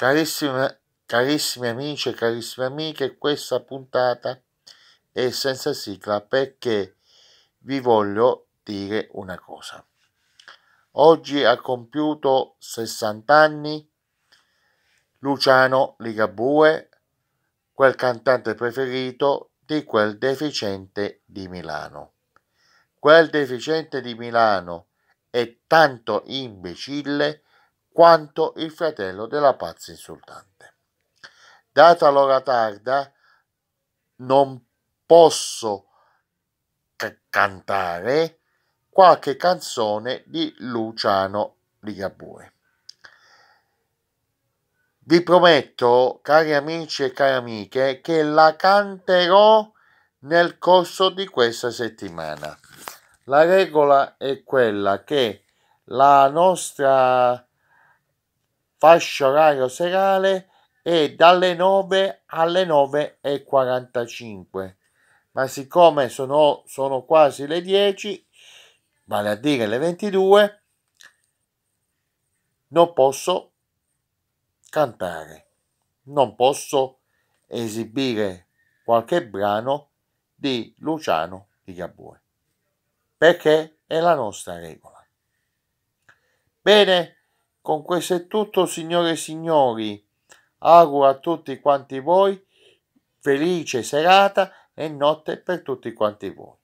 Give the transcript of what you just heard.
Carissime, carissimi amici e carissime amiche, questa puntata è senza sigla perché vi voglio dire una cosa. Oggi ha compiuto 60 anni Luciano Ligabue, quel cantante preferito di quel deficiente di Milano. Quel deficiente di Milano è tanto imbecille quanto il fratello della pazza insultante. Data l'ora tarda, non posso cantare qualche canzone di Luciano Ligabue. Vi prometto, cari amici e cari amiche, che la canterò nel corso di questa settimana. La regola è quella che la nostra fascia orario serale è dalle 9 alle 9.45. Ma siccome sono, sono quasi le 10, vale a dire le 22, non posso cantare, non posso esibire qualche brano di Luciano di Gabue, perché è la nostra regola. Bene, con questo è tutto, signore e signori. Auguro a tutti quanti voi felice serata e notte per tutti quanti voi.